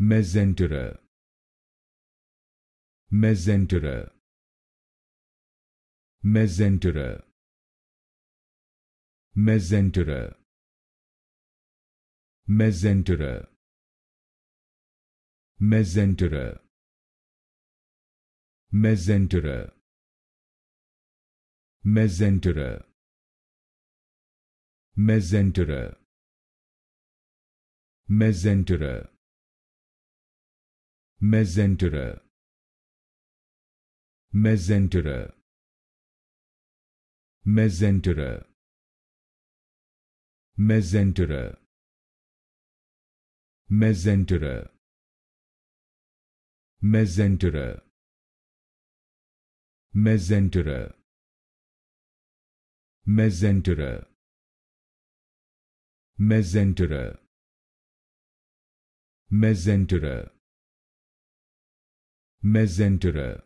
Mesenterer Mesenterer Mesenterer Mesenterer Mesenterer Mesenterer Mesenterer Mesenterer Mesenterer Mesenterer Mesenterer Mesenterer Mesenterer Mesenterer Mesenterer Mesenterer Mesenterer Mesenterer Mesenterer Mesenterer Mesenterer